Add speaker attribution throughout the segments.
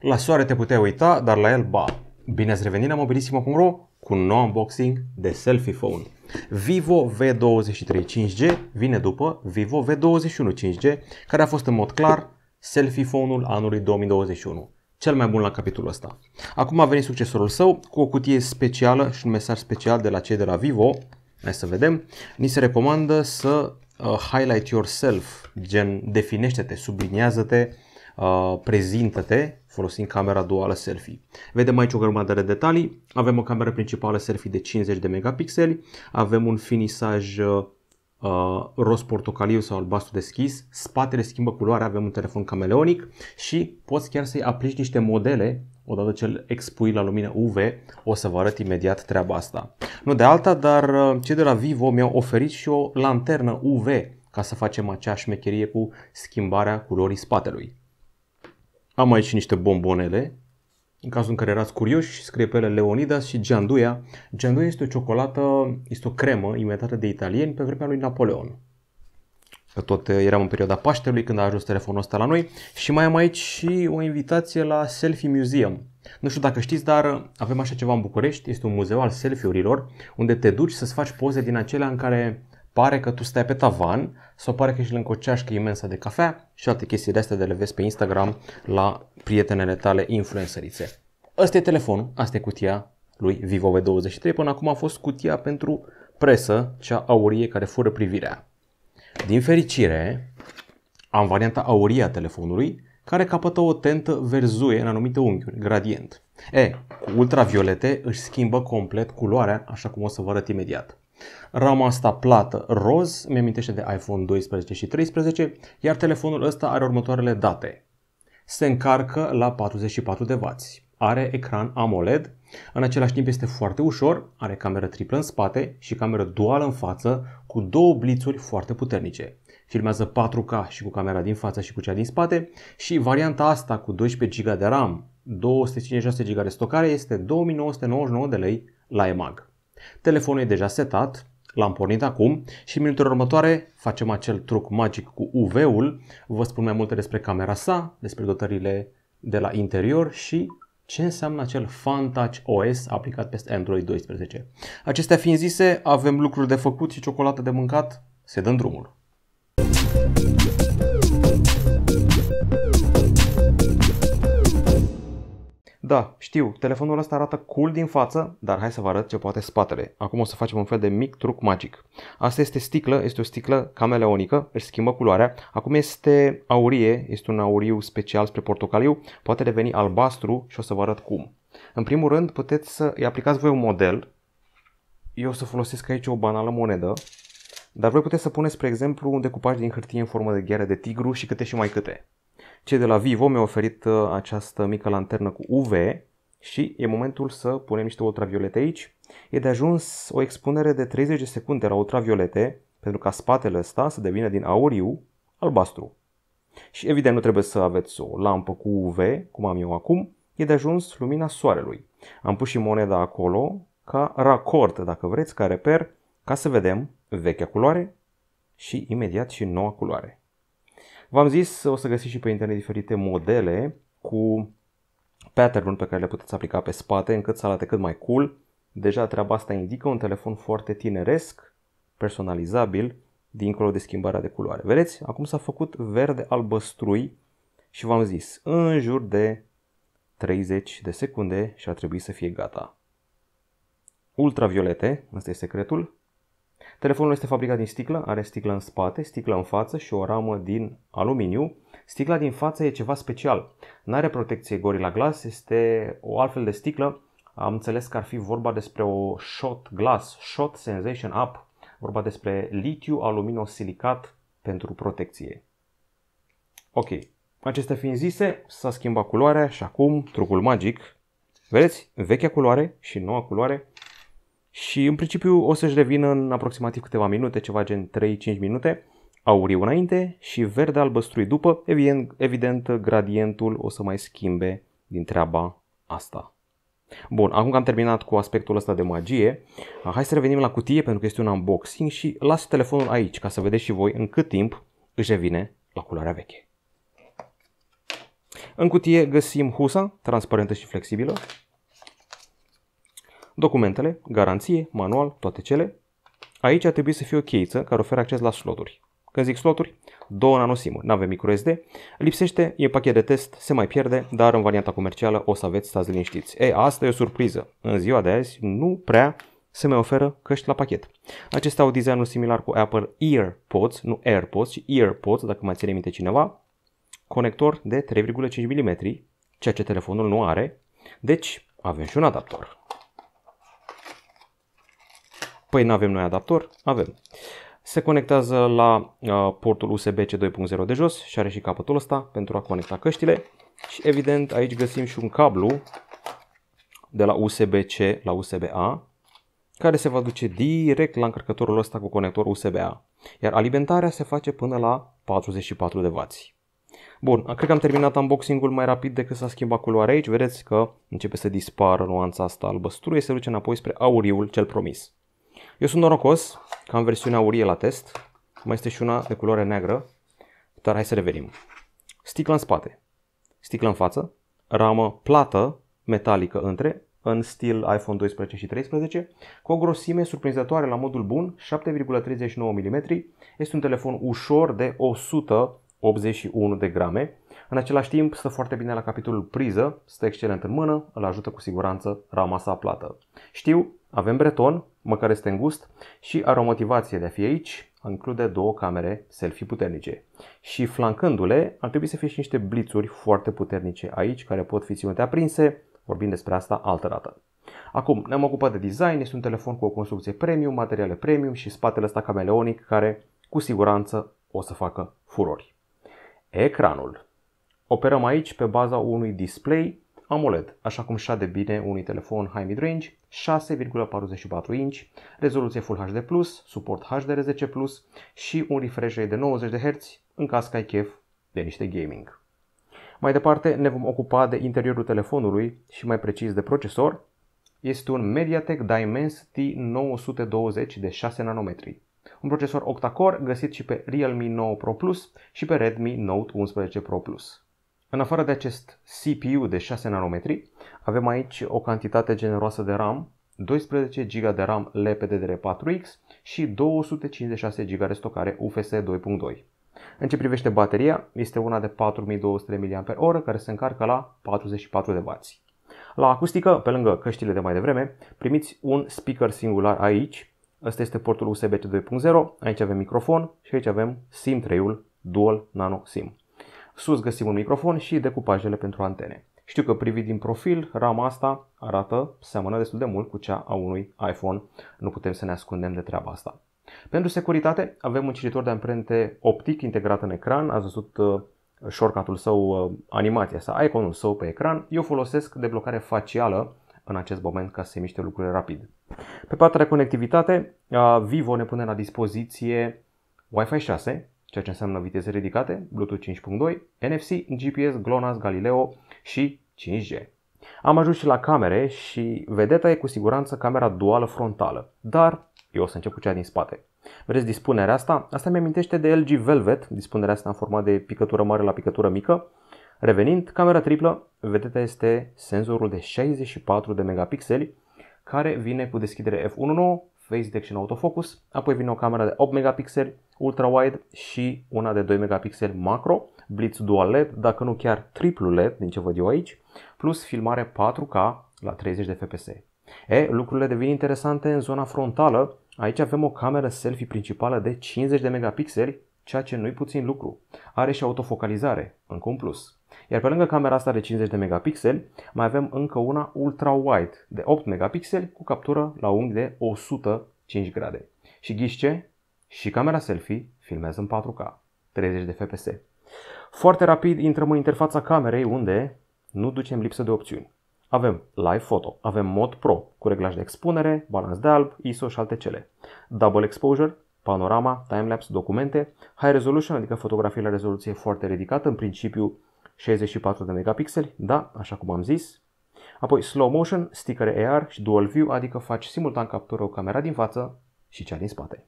Speaker 1: La soare te puteai uita, dar la el, ba. Bine ați revenit la mobilisimo.ro cu un nou unboxing de selfie phone. Vivo V23 5G vine după Vivo V21 5G, care a fost în mod clar selfie phone-ul anului 2021 cel mai bun la capitolul ăsta. Acum a venit succesorul său cu o cutie specială și un mesaj special de la cei de la Vivo. Hai să vedem. Ni se recomandă să uh, highlight yourself, gen definește-te, subliniază-te, uh, Uh, prezintă-te folosind camera duală selfie. Vedem aici o grămadă de detalii, avem o cameră principală selfie de 50 de megapixeli, avem un finisaj uh, uh roz portocaliu sau albastru deschis, spatele schimbă culoare, avem un telefon cameleonic și poți chiar să-i aplici niște modele odată ce îl expui la lumină UV, o să vă arăt imediat treaba asta. Nu de alta, dar uh, cei de la Vivo mi-au oferit și o lanternă UV ca să facem acea șmecherie cu schimbarea culorii spatelui. Am aici și niște bombonele, în cazul în care erați curioși, scrie pe ele Leonidas și Gianduia. Gianduia este o ciocolată, este o cremă inventată de italieni pe vremea lui Napoleon. Că tot eh, eram în perioada Paștelui când a ajuns telefonul ăsta la noi și mai am aici și o invitație la Selfie Museum. Nu știu dacă știți, dar eh, avem așa ceva în București, este un muzeu al selfie-urilor, unde te duci să-ți faci poze din acelea în care pare că tu stai pe tavan sau pare că ești lângă o ceașcă imensă de cafea și alte chestii de astea de le vezi pe Instagram la prietenele tale influencerițe. Ăsta e telefonul, asta e cutia lui Vivo V23. Până acum a fost cutia pentru presă, cea aurie care fură privirea. Din fericire, am varianta aurie a telefonului, care capătă o tentă verzuie în anumite unghiuri, gradient. E, cu ultraviolete își schimbă complet culoarea, așa cum o să vă arăt imediat. Rama asta plată roz mi-amintește de iPhone 12 și 13, iar telefonul ăsta are următoarele date. Se încarcă la 44 de W. Are ecran AMOLED, în același timp este foarte ușor, are cameră triplă în spate și cameră duală în față cu două blițuri foarte puternice. Filmează 4K și cu camera din față și cu cea din spate și varianta asta cu 12 GB de RAM, 256 GB de stocare este 2999 de lei la EMAG. Telefonul e deja setat, l-am pornit acum și în minutele următoare facem acel truc magic cu UV-ul. Vă spun mai multe despre camera sa, despre dotările de la interior și ce înseamnă acel Fun Touch OS aplicat peste Android 12. Acestea fiind zise, avem lucruri de făcut și ciocolată de mâncat, se dă drumul. Da, știu, telefonul ăsta arată cool din față, dar hai să vă arăt ce poate spatele. Acum o să facem un fel de mic truc magic. Asta este sticlă, este o sticlă cameleonică, își schimbă culoarea. Acum este aurie, este un auriu special spre portocaliu, poate deveni albastru și o să vă arăt cum. În primul rând puteți să îi aplicați voi un model. Eu o să folosesc aici o banală monedă. Dar voi puteți să puneți, spre exemplu, un decupaj din hârtie în formă de gheare de tigru și câte și mai câte. Cei de la Vivo mi-au oferit uh, această mică lanternă cu UV și e momentul să punem niște ultraviolete aici. E de ajuns o expunere de 30 de secunde la ultraviolete pentru ca spatele ăsta să devină din auriu albastru. Și evident nu trebuie să aveți o lampă cu UV, cum am eu acum, e de ajuns lumina soarelui. Am pus și moneda acolo ca racord, dacă vreți, ca reper, ca să vedem vechea culoare și imediat și noua culoare. V-am zis, o să găsiți și pe internet diferite modele cu pattern pe care le puteți aplica pe spate încât să arate cât mai cool. Deja treaba asta indică un telefon foarte tineresc, personalizabil, dincolo de schimbarea de culoare. Vedeți? Acum s-a făcut verde albăstrui și v-am zis, în jur de 30 de secunde și ar trebui să fie gata. Ultraviolete, ăsta e secretul, Telefonul este fabricat din sticlă, are sticlă în spate, sticlă în față și o ramă din aluminiu. Sticla din față e ceva special. Nu are protecție Gorilla Glass, este o altfel de sticlă. Am înțeles că ar fi vorba despre o Shot Glass, Shot Sensation Up, vorba despre litiu silicat pentru protecție. Ok, acestea fiind zise, s-a schimbat culoarea și acum trucul magic. Vedeți? Vechea culoare și noua culoare și în principiu o să-și revină în aproximativ câteva minute, ceva gen 3-5 minute, auriu înainte și verde albăstrui după, evident, evident gradientul o să mai schimbe din treaba asta. Bun, acum că am terminat cu aspectul ăsta de magie, hai să revenim la cutie pentru că este un unboxing și las telefonul aici ca să vedeți și voi în cât timp își revine la culoarea veche. În cutie găsim husa, transparentă și flexibilă, documentele, garanție, manual, toate cele. Aici ar trebui să fie o cheiță care oferă acces la sloturi. Când zic sloturi, două nanosimuri, nu avem microSD, lipsește, e pachet de test, se mai pierde, dar în varianta comercială o să aveți, stați liniștiți. Ei, asta e o surpriză. În ziua de azi nu prea se mai oferă căști la pachet. Acestea au designul similar cu Apple EarPods, nu AirPods, ci EarPods, dacă mai ține minte cineva, conector de 3,5 mm, ceea ce telefonul nu are, deci avem și un adaptor. Păi nu avem noi adaptor? Avem. Se conectează la uh, portul USB-C 2.0 de jos și are și capătul ăsta pentru a conecta căștile. Și evident aici găsim și un cablu de la USB-C la USB-A care se va duce direct la încărcătorul ăsta cu conector USB-A. Iar alimentarea se face până la 44 de W. Bun, cred că am terminat unboxing-ul mai rapid decât s-a schimbat culoarea aici. Vedeți că începe să dispară nuanța asta albăstruie, se duce înapoi spre auriul cel promis. Eu sunt norocos că am versiunea aurie la test. Mai este și una de culoare neagră. Dar hai să revenim. Sticlă în spate, sticlă în față, ramă plată metalică între, în stil iPhone 12 și 13, cu o grosime surprinzătoare la modul bun, 7,39 mm. Este un telefon ușor de 181 de grame. În același timp, stă foarte bine la capitolul priză, stă excelent în mână, îl ajută cu siguranță rama sa plată. Știu, avem breton, măcar este îngust, și are o motivație de a fi aici, include două camere selfie puternice. Și flancându-le, ar trebui să fie și niște blițuri foarte puternice aici, care pot fi ținute aprinse, vorbim despre asta altă dată. Acum, ne-am ocupat de design, este un telefon cu o construcție premium, materiale premium și spatele ăsta cameleonic care cu siguranță o să facă furori. Ecranul. Operăm aici pe baza unui display AMOLED, așa cum șade bine unui telefon high mid-range, 6,44 inch, rezoluție Full HD+, suport HDR10+, și un refresh rate de 90 Hz în caz că ai chef de niște gaming. Mai departe ne vom ocupa de interiorul telefonului și mai precis de procesor. Este un MediaTek Dimensity 920 de 6 nanometri. Un procesor octa-core găsit și pe Realme 9 Pro Plus și pe Redmi Note 11 Pro Plus. În afară de acest CPU de 6 nanometri, avem aici o cantitate generoasă de RAM, 12 GB de RAM LPDDR4X și 256 GB de stocare UFS 2.2. În ce privește bateria, este una de 4200 mAh care se încarcă la 44W. La acustică, pe lângă căștile de mai devreme, primiți un speaker singular aici. Ăsta este portul USB 2.0, aici avem microfon și aici avem SIM 3-ul Dual Nano SIM. Sus găsim un microfon și decupajele pentru antene. Știu că privit din profil, rama asta arată, seamănă destul de mult cu cea a unui iPhone. Nu putem să ne ascundem de treaba asta. Pentru securitate avem un cititor de amprente optic integrat în ecran. Ați văzut uh, shortcut-ul său, uh, animația sa, iconul său pe ecran. Eu folosesc deblocare facială în acest moment ca să se miște lucrurile rapid. Pe partea de conectivitate, uh, Vivo ne pune la dispoziție Wi-Fi 6, ceea ce înseamnă viteze ridicate, Bluetooth 5.2, NFC, GPS, GLONASS, Galileo și 5G. Am ajuns și la camere și vedeta e cu siguranță camera duală frontală, dar eu o să încep cu cea din spate. Vreți dispunerea asta? Asta mi-amintește de LG Velvet, dispunerea asta în format de picătură mare la picătură mică. Revenind, camera triplă, vedeta este senzorul de 64 de megapixeli, care vine cu deschidere f1.9 Face Detection Autofocus, apoi vine o cameră de 8 megapixeli ultra-wide și una de 2 megapixeli macro, blitz dual LED, dacă nu chiar triplu LED din ce văd eu aici, plus filmare 4K la 30 de fps. E, lucrurile devin interesante în zona frontală. Aici avem o cameră selfie principală de 50 de megapixeli, ceea ce nu-i puțin lucru. Are și autofocalizare, încă un plus. Iar pe lângă camera asta de 50 de megapixeli, mai avem încă una ultra-wide de 8 megapixeli cu captură la unghi de 105 grade. Și ghiși Și camera selfie filmează în 4K, 30 de fps. Foarte rapid intrăm în interfața camerei unde nu ducem lipsă de opțiuni. Avem Live Photo, avem mod Pro cu reglaj de expunere, balans de alb, ISO și alte cele. Double Exposure, panorama, timelapse, documente, high resolution, adică fotografii la rezoluție foarte ridicată, în principiu 64 de megapixeli, da, așa cum am zis. Apoi slow motion, sticker AR și dual view, adică faci simultan captură o camera din față și cea din spate.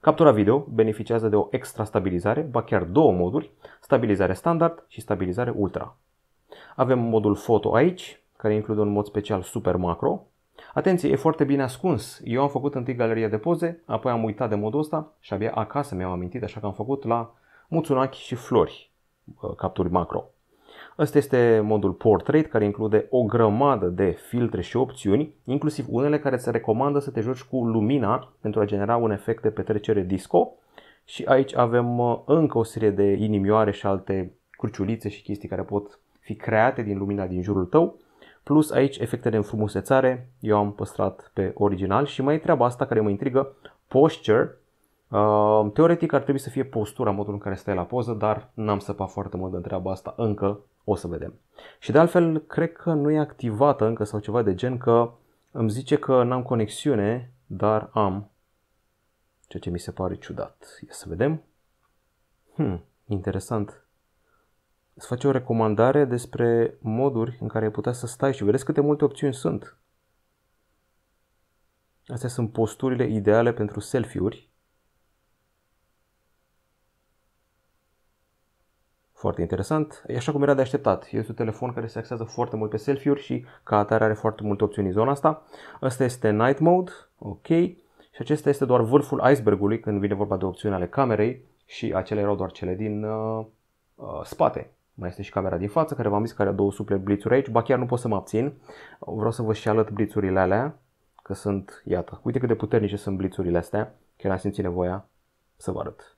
Speaker 1: Captura video beneficiază de o extra stabilizare, ba chiar două moduri, stabilizare standard și stabilizare ultra. Avem modul foto aici, care include un mod special super macro. Atenție, e foarte bine ascuns. Eu am făcut întâi galeria de poze, apoi am uitat de modul ăsta și abia acasă mi-am amintit, așa că am făcut la muțunachi și flori. Uh, capturi macro. Ăsta este modul Portrait, care include o grămadă de filtre și opțiuni, inclusiv unele care se recomandă să te joci cu lumina pentru a genera un efect de petrecere disco. Și aici avem uh, încă o serie de inimioare și alte cruciulițe și chestii care pot fi create din lumina din jurul tău. Plus aici efecte de înfrumusețare, eu am păstrat pe original și mai e treaba asta care mă intrigă, posture, Teoretic ar trebui să fie postura, modul în care stai la poză, dar n-am săpat foarte mult de treaba asta încă, o să vedem. Și de altfel, cred că nu e activată încă sau ceva de gen că îmi zice că n-am conexiune, dar am, ceea ce mi se pare ciudat. Ia să vedem. Hmm, interesant. Îți face o recomandare despre moduri în care ai putea să stai și vedeți câte multe opțiuni sunt. Astea sunt posturile ideale pentru selfie-uri Foarte interesant. E așa cum era de așteptat. Este un telefon care se axează foarte mult pe selfie-uri și ca atare are foarte multe opțiuni în zona asta. Asta este Night Mode, ok. Și acesta este doar vârful icebergului când vine vorba de opțiuni ale camerei și acele erau doar cele din uh, uh, spate. Mai este și camera din față, care v-am zis că are două suple blițuri aici, ba chiar nu pot să mă abțin. Vreau să vă și alăt blițurile alea, că sunt, iată, uite cât de puternice sunt blițurile astea, chiar am simțit nevoia să vă arăt.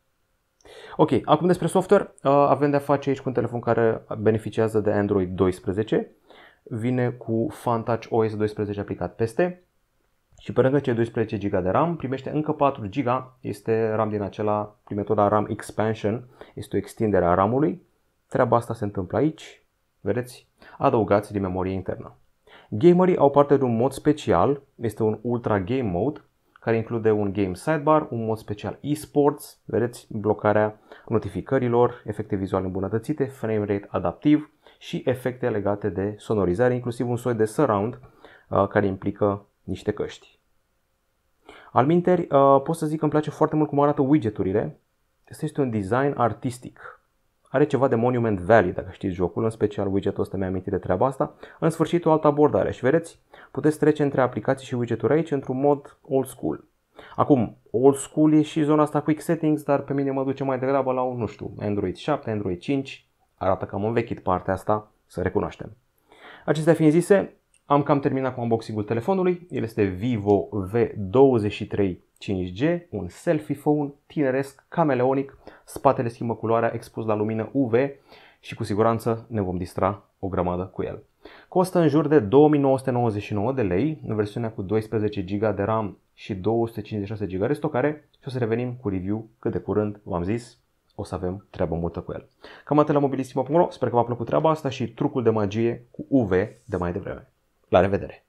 Speaker 1: Ok, acum despre software. Uh, avem de-a face aici cu un telefon care beneficiază de Android 12. Vine cu FunTouch OS 12 aplicat peste. Și pe lângă cei 12 GB de RAM, primește încă 4 GB, este RAM din acela, prin metoda RAM Expansion, este o extindere a RAM-ului. Treaba asta se întâmplă aici, vedeți, adăugați din memorie internă. Gamerii au parte de un mod special, este un Ultra Game Mode, care include un game sidebar, un mod special eSports, vedeți blocarea notificărilor, efecte vizuale îmbunătățite, frame rate adaptiv și efecte legate de sonorizare, inclusiv un soi de surround uh, care implică niște căști. Alminteri, uh, pot să zic că îmi place foarte mult cum arată widgeturile. Este un design artistic are ceva de Monument Valley, dacă știți jocul, în special widgetul ăsta mi-a amintit de treaba asta. În sfârșit, o altă abordare și vedeți, puteți trece între aplicații și widgeturi aici într-un mod old school. Acum, old school e și zona asta quick settings, dar pe mine mă duce mai degrabă la un, nu știu, Android 7, Android 5, arată cam învechit partea asta, să recunoaștem. Acestea fiind zise, am cam terminat cu unboxing-ul telefonului, el este Vivo V23 5G, un selfie phone tineresc, cameleonic, spatele schimbă culoarea expus la lumină UV și cu siguranță ne vom distra o grămadă cu el. Costă în jur de 2999 de lei în versiunea cu 12 GB de RAM și 256 GB de stocare și o să revenim cu review cât de curând, v-am zis, o să avem treabă multă cu el. Cam atât la mobilistima.ro, sper că v-a plăcut treaba asta și trucul de magie cu UV de mai devreme. La revedere!